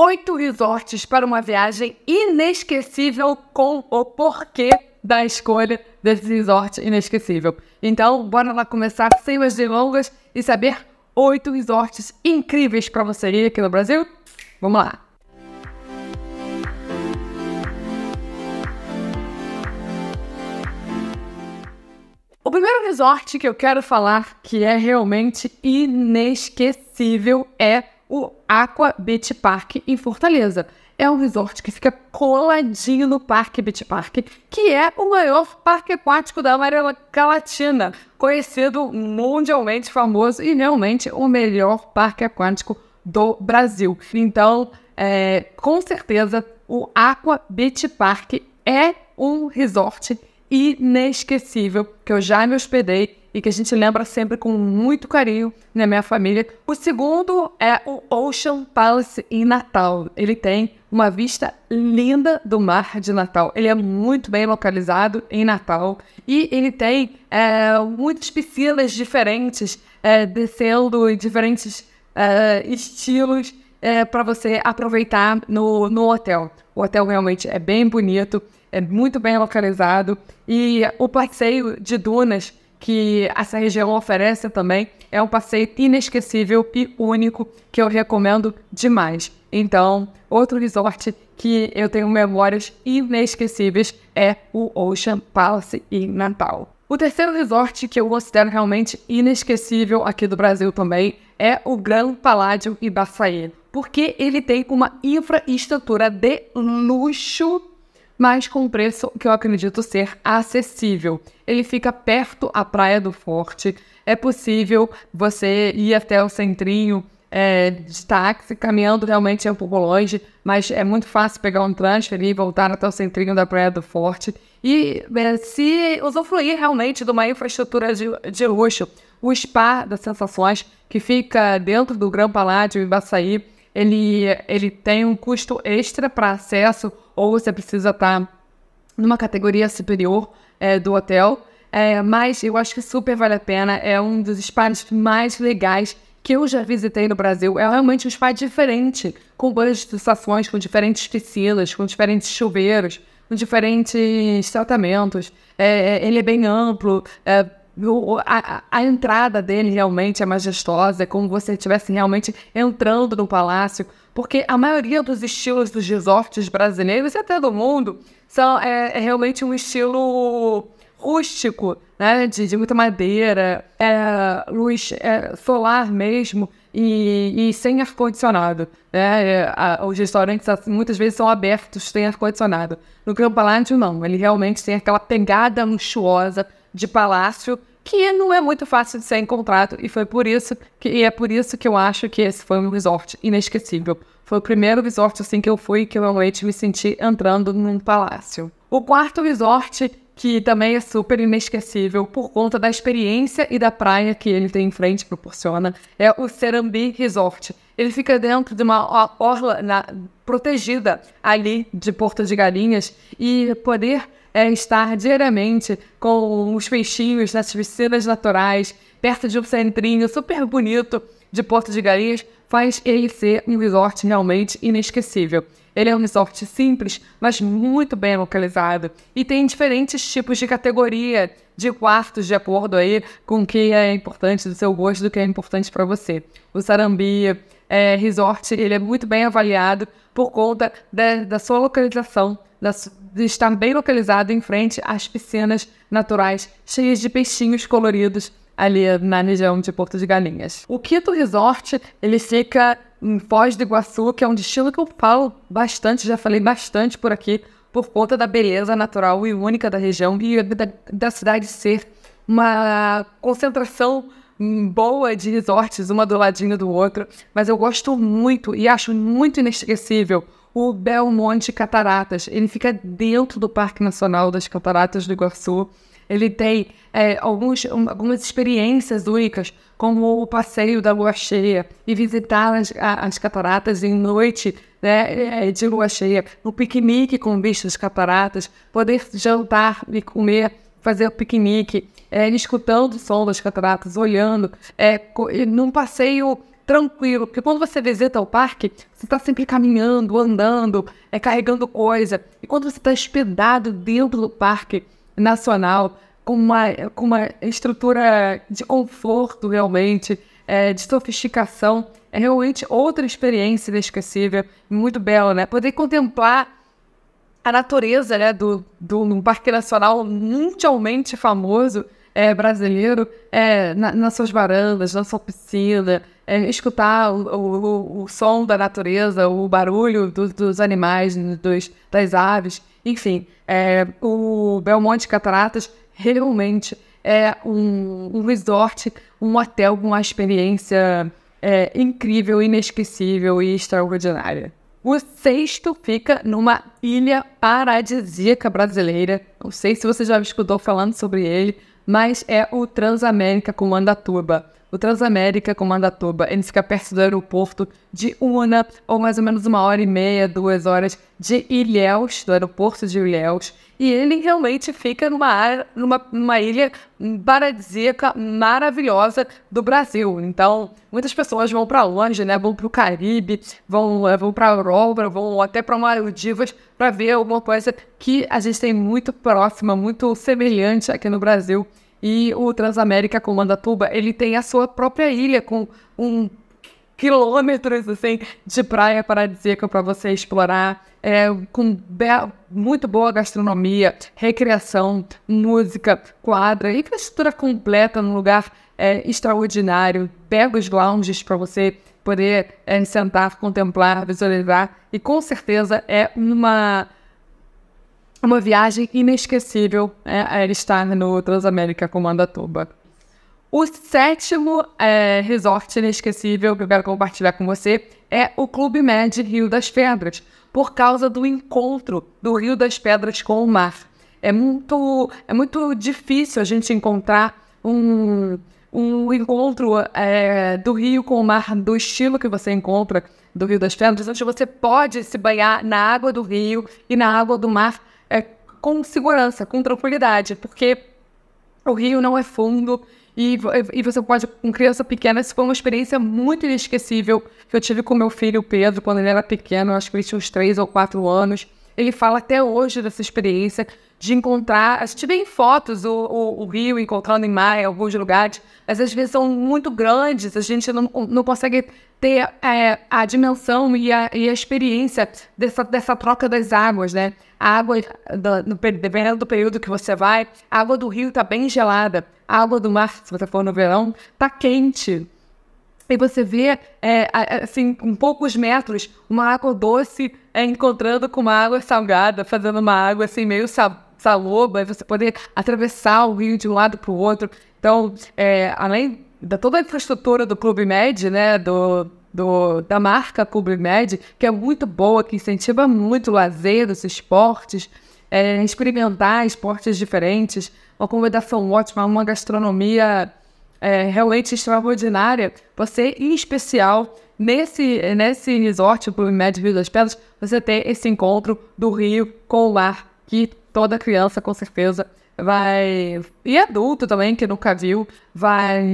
oito resorts para uma viagem inesquecível com o porquê da escolha desse resort inesquecível. Então, bora lá começar sem mais delongas e saber oito resorts incríveis para você ir aqui no Brasil? Vamos lá! O primeiro resort que eu quero falar que é realmente inesquecível é o Aqua Beach Park em Fortaleza. É um resort que fica coladinho no Parque Beach Park, que é o maior parque aquático da América Latina, conhecido mundialmente famoso e realmente o melhor parque aquático do Brasil. Então, é, com certeza, o Aqua Beach Park é um resort inesquecível que eu já me hospedei e que a gente lembra sempre com muito carinho na né, minha família. O segundo é o Ocean Palace em Natal. Ele tem uma vista linda do mar de Natal. Ele é muito bem localizado em Natal e ele tem é, muitas piscinas diferentes, é, descendo em diferentes é, estilos. É, para você aproveitar no, no hotel. O hotel realmente é bem bonito, é muito bem localizado e o passeio de dunas que essa região oferece também. É um passeio inesquecível e único que eu recomendo demais. Então, outro resort que eu tenho memórias inesquecíveis é o Ocean Palace em Natal. O terceiro resort que eu considero realmente inesquecível aqui do Brasil também é o Gran Paládio Ibaçaí, porque ele tem uma infraestrutura de luxo mas com um preço que eu acredito ser acessível. Ele fica perto à Praia do Forte, é possível você ir até o centrinho é, de táxi, caminhando realmente é um pouco longe, mas é muito fácil pegar um transfer e voltar até o centrinho da Praia do Forte e é, se usufruir realmente de uma infraestrutura de, de luxo. O Spa das Sensações, que fica dentro do Gran Palácio em Baçaí, ele, ele tem um custo extra para acesso, ou você precisa estar tá numa categoria superior é, do hotel. É, mas eu acho que super vale a pena. É um dos spas mais legais que eu já visitei no Brasil. É realmente um spa diferente, com boas de com diferentes piscinas, com diferentes chuveiros, com diferentes tratamentos. É, é ele é bem amplo. É, a, a, entrada dele realmente é majestosa, é como se você estivesse realmente entrando no palácio porque a maioria dos estilos dos resorts brasileiros e até do mundo são, é, é realmente um estilo rústico, né? De, de muita madeira, é, luz é, solar mesmo e, e sem ar-condicionado. Né? É, os restaurantes muitas vezes são abertos sem ar-condicionado. No Campo Palácio, não. Ele realmente tem aquela pegada luxuosa de palácio que não é muito fácil de ser encontrado e foi por isso que e é por isso que eu acho que esse foi um resort inesquecível. Foi o primeiro resort assim que eu fui que eu realmente me senti entrando num palácio. O quarto resort que também é super inesquecível por conta da experiência e da praia que ele tem em frente proporciona, é o Serambi Resort. Ele fica dentro de uma orla na, protegida ali de Porto de Galinhas e poder é estar diariamente com os peixinhos nas piscinas naturais, perto de um centrinho super bonito de Porto de Galinhas, faz ele ser um resort realmente inesquecível. Ele é um resort simples, mas muito bem localizado e tem diferentes tipos de categoria de quartos de acordo aí com o que é importante do seu gosto, do que é importante para você. O Sarambi é, Resort ele é muito bem avaliado por conta da, da sua localização, da, de estar bem localizado em frente às piscinas naturais cheias de peixinhos coloridos ali na região de Porto de Galinhas. O Quito Resort, ele fica em Foz do Iguaçu, que é um destino que eu falo bastante, já falei bastante por aqui, por conta da beleza natural e única da região e da, da cidade ser uma concentração boa de resorts, uma do ladinho do outro, mas eu gosto muito e acho muito inesquecível o Belmonte Cataratas. Ele fica dentro do Parque Nacional das Cataratas do Iguaçu ele tem é, alguns, algumas experiências únicas, como o passeio da lua cheia e visitar as, as cataratas em noite né, é, de lua cheia, o um piquenique com bichos cataratas, poder jantar e comer, fazer piquenique, é, escutando o som das cataratas, olhando, é, num passeio tranquilo, porque quando você visita o parque, você está sempre caminhando, andando, é, carregando coisa, e quando você está hospedado dentro do parque, nacional com uma, com uma estrutura de conforto realmente, é, de sofisticação. É realmente outra experiência inesquecível, muito bela, né? Poder contemplar a natureza né, do, do Parque Nacional mundialmente famoso é, brasileiro é, na, nas suas varandas, na sua piscina, é, escutar o, o, o, som da natureza, o barulho do, dos animais, dos, das aves. Enfim, é, o Belmonte Cataratas realmente é um, um resort, um hotel com uma experiência é, incrível, inesquecível e extraordinária. O sexto fica numa ilha paradisíaca brasileira. Não sei se você já me escutou falando sobre ele, mas é o Transamérica com Andatuba o Transamérica com Mandatuba, ele fica perto do aeroporto de Una, ou mais ou menos uma hora e meia, duas horas de Ilhéus, do aeroporto de Ilhéus, e ele realmente fica numa, área, numa, numa ilha paradisíaca maravilhosa do Brasil. Então, muitas pessoas vão para longe, né? Vão para o Caribe, vão, eh, vão para a Europa, vão até para Maldivas para ver alguma coisa que a gente tem muito próxima, muito semelhante aqui no Brasil. E o Transamérica Comandatuba, ele tem a sua própria ilha com um quilômetros assim de praia paradisíaca para você explorar, é, com muito boa gastronomia, recreação, música, quadra, infraestrutura completa num lugar é, extraordinário, pega os lounges para você poder é, sentar, contemplar, visualizar e com certeza é uma uma viagem inesquecível é, é estar no Transamérica com Tuba. O sétimo é, resort inesquecível que eu quero compartilhar com você é o Clube Med Rio das Pedras, por causa do encontro do Rio das Pedras com o mar. É muito, é muito difícil a gente encontrar um, um encontro é, do rio com o mar do estilo que você encontra do Rio das Pedras, onde você pode se banhar na água do rio e na água do mar é, com segurança, com tranquilidade, porque o rio não é fundo e, e você pode, com criança pequena, isso foi uma experiência muito inesquecível que eu tive com meu filho Pedro quando ele era pequeno, acho que ele tinha uns 3 ou 4 anos. Ele fala até hoje dessa experiência de encontrar. A gente vê em fotos o, o, o rio encontrando em mar, em alguns lugares, mas às vezes são muito grandes, a gente não, não consegue ter é, a dimensão e a, e a experiência dessa, dessa troca das águas, né? A água, do, no, dependendo do período que você vai, a água do rio está bem gelada, a água do mar, se você for no verão, está quente. E você vê, é, assim, em poucos metros, uma água doce é, encontrando com uma água salgada, fazendo uma água assim meio sab saloba, você poder atravessar o rio de um lado para o outro. Então, é, além da toda a infraestrutura do Clube Med, né, do, do, da marca Clube Med, que é muito boa, que incentiva muito o lazer, os esportes, é, experimentar esportes diferentes, uma acomodação ótima, uma gastronomia é, realmente extraordinária. Você, em especial, nesse, nesse resort, o Clube Med Rio das Pedras, você tem esse encontro do rio com o mar, que toda criança, com certeza, vai. E adulto também, que nunca viu, vai,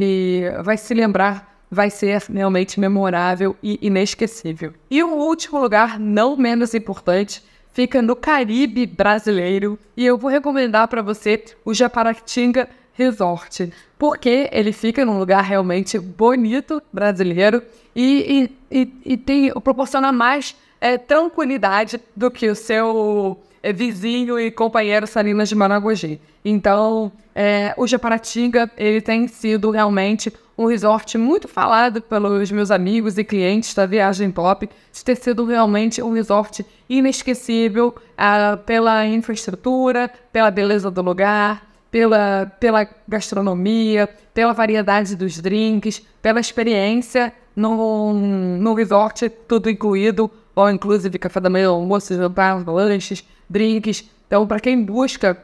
vai se lembrar vai ser realmente memorável e inesquecível. E o último lugar, não menos importante, fica no Caribe brasileiro e eu vou recomendar para você o Japaratinga Resort, porque ele fica num lugar realmente bonito brasileiro e, e, e, e tem, proporciona mais é, tranquilidade do que o seu é vizinho e companheiro Salinas de Maragogi. Então, é, o Japaratinga, ele tem sido realmente um resort muito falado pelos meus amigos e clientes da Viagem Top, de ter sido realmente um resort inesquecível ah, pela infraestrutura, pela beleza do lugar, pela, pela gastronomia, pela variedade dos drinks, pela experiência no, no resort, tudo incluído, all inclusive, café da manhã, almoço, jantar, lanches, drinks. Então, para quem busca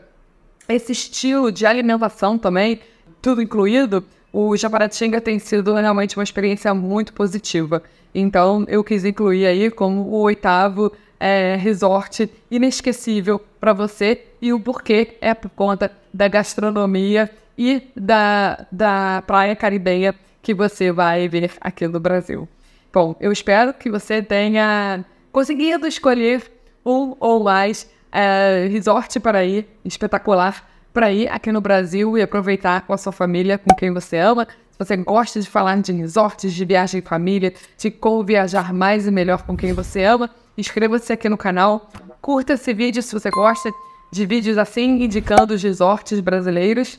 esse estilo de alimentação também, tudo incluído, o Japaratinga tem sido realmente uma experiência muito positiva. Então, eu quis incluir aí como o oitavo é, resort inesquecível para você e o porquê é por conta da gastronomia e da, da praia caribenha que você vai ver aqui no Brasil. Bom, eu espero que você tenha conseguido escolher um ou mais é, resort para ir, espetacular para ir aqui no Brasil e aproveitar com a sua família, com quem você ama. Se você gosta de falar de resorts, de viagem em família, de como viajar mais e melhor com quem você ama, inscreva-se aqui no canal, curta esse vídeo se você gosta de vídeos assim, indicando os resorts brasileiros.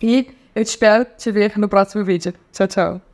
E eu te espero te ver no próximo vídeo. Tchau, tchau.